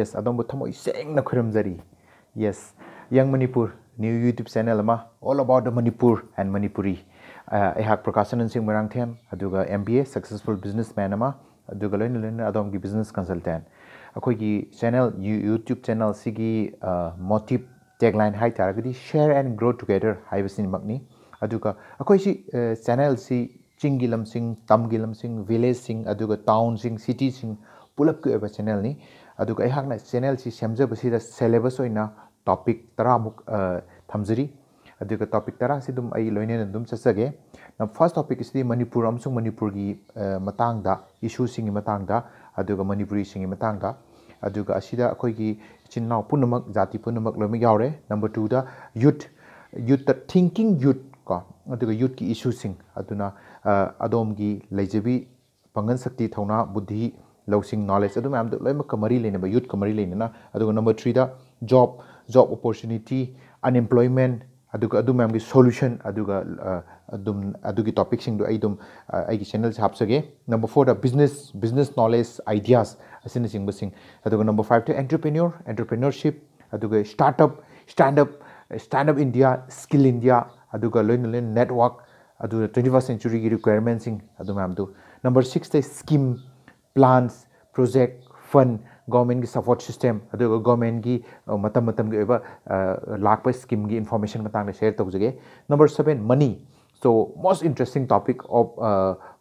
yes adombo thamoi seng na khurem zari yes yang manipur new youtube channel ma all about the manipur and manipuri uh, ehak prakashan singh merang them aduga mba successful businessman ma aduga loin loin adong gi business consultant akoi gi channel youtube channel sigi uh, motive tagline hai taragadi share and grow together hai basin magni aduga akoi si uh, channel si chingi lamsing tamgi lamsing village sing aduga town sing city sing pulap ku eba channel ni अदुकै हगना channel सि सेमजेबसिदा syllabus होइना topic तरा मु थमजरी अदुकै topic तरा सिदुम आइ ल्वइने नदुम चसगे न first topic सि मणिपूरम सुंग मणिपूर गि मटांग दा इशू सिङे मटांग दा अदुकै मणिपुरी सिङे मटांग का अदुकै असिदा अखै गि चिनना पुनुमक जाति पुनुमक लमि यावरे नंबर 2 दा युथ युथ थिंकिंग युथ गन लौसिंग नॉलेज अदु मैम द लैम लेने ब यूथ कमरी लेने ना अदु नंबर 3 दा जॉब जॉब अपॉर्चुनिटी अनएम्प्लॉयमेंट अदु अदु मैम की सॉल्यूशन टॉपिक चैनल हाप number 4 business business knowledge ideas number 5 to entrepreneur entrepreneurship startup stand up stand India skill India loan का लोइन लोइन नेटवर्क अदु 21st सेंचुरी की requirement ma'am दो number 6 scheme plans project fund ꯒꯣꯔꯃꯦꯟꯒꯤ support system ꯑꯗꯨꯒ ꯒꯣꯔꯃꯦꯟꯒꯤ ꯃꯇꯝ ꯃꯇꯝꯒꯤ ꯑꯣꯏꯕ ꯂꯥꯛꯄ ꯁ꯭ꯀꯤꯝꯒꯤ ꯏꯟꯐꯣꯔꯃꯦꯁꯟ ꯃꯇꯥꯡꯗ ꯁꯦꯌꯔ ꯇꯧꯖꯒꯦ ꯅꯝꯕꯔ ꯁꯕꯦꯟ ꯃꯅꯤ so most interesting topic of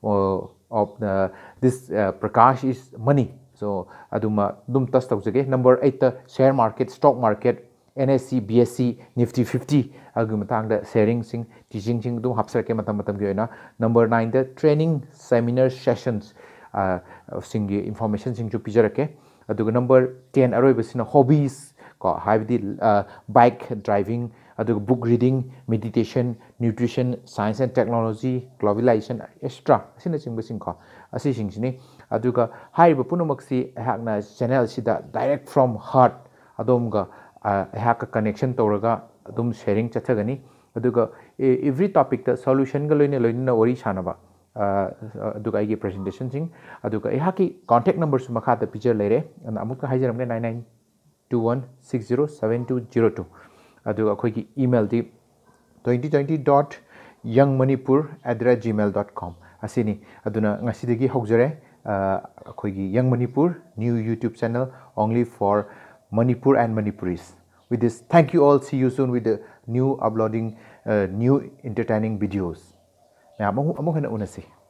of this ꯄ꯭ꯔꯀꯥꯁ ꯏꯁ ꯃꯅꯤ ꯁꯣ ꯑꯗꯨꯃ ꯑꯗꯨꯝ ꯇꯁ ꯇꯧꯖꯒꯦ ꯅꯝꯕꯔ ꯑꯩꯠꯇ share market stock market N S C B S C Nifty fifty ꯑꯗꯨꯒꯤ ꯃꯇꯥꯡꯗ ꯁꯦꯌꯔꯤꯡꯁꯤꯡ ꯇꯤꯆꯤꯡꯁꯤꯡ ꯑꯗꯨꯝ ꯍꯥꯞꯆꯔꯛꯀꯦ ꯃꯇꯝ ꯃꯇꯝꯒꯤ ꯑꯣꯏꯅ ꯅꯝꯕꯔ ꯅꯥꯏꯟꯗ ꯇ꯭ꯔꯦꯅꯤꯡ ꯁꯦꯃꯤꯅꯔ ꯁꯦꯁꯟꯁ ꯁꯤꯡꯒꯤ ꯏꯟꯐꯣꯔꯃꯦꯁꯟꯁꯤꯡꯁꯨ ꯄꯤꯖꯔꯛꯀꯦ ꯑꯗꯨꯒ ꯅꯝꯕꯔ ꯇꯦꯟ ꯑꯔꯣꯏꯕꯁꯤꯅ ꯍꯣꯕꯤꯁ ꯀꯣ ꯍꯥꯏꯕꯗꯤ ꯕꯥꯏꯛ ꯗ꯭ꯔꯥꯏꯕꯤꯡ ꯑꯗꯨꯒ book reading meditation nutrition science and technology globalization extra ꯑꯁꯤꯅꯆꯤꯡꯕꯁꯤꯡꯀꯣ ꯑꯁꯤꯁꯤꯡꯁꯤꯅꯤ ꯑꯗꯨꯒ ꯍꯥꯏꯔꯤꯕ ꯄꯨꯝꯅꯃꯛꯁꯤ ꯑꯩꯍꯥꯛꯅ ꯆꯦꯅꯦꯜ ꯑꯁꯤꯗ ꯗꯥꯏꯔꯦꯛ ꯐ꯭ꯔꯣꯝ ꯍꯥꯔꯠ ꯑꯗꯣꯝꯒ ꯑꯩꯍꯥꯛꯀ ꯀꯅꯦꯛꯁꯟ ꯇꯧꯔꯒ ꯑꯗꯨꯝ ꯁꯦꯌꯔꯤꯡ ꯆꯠꯊꯒꯅꯤ ꯑꯗꯨꯒ ꯑꯦꯚ꯭ꯔꯤ ꯇꯣꯄꯤꯛꯇ ꯁꯣꯂꯨꯁꯟꯒ ꯂꯣꯏꯅ ꯂꯣꯏꯅꯅ ꯋꯥꯔꯤ ꯁꯥꯟꯅꯕ aduga aige presentation jing aduga ehaki contact number su makha da picture lere and amuka haijaram ne 9921607202 aduga khoi ki email di 2020.youngmanipur@gmail.com asini aduna ngasi degi hokjore khoi ki youngmanipur new youtube channel only for manipur and manipuris with this thank you all see you soon with the new uploading uh, new entertaining videos Ya, mohon mohon nak unasih.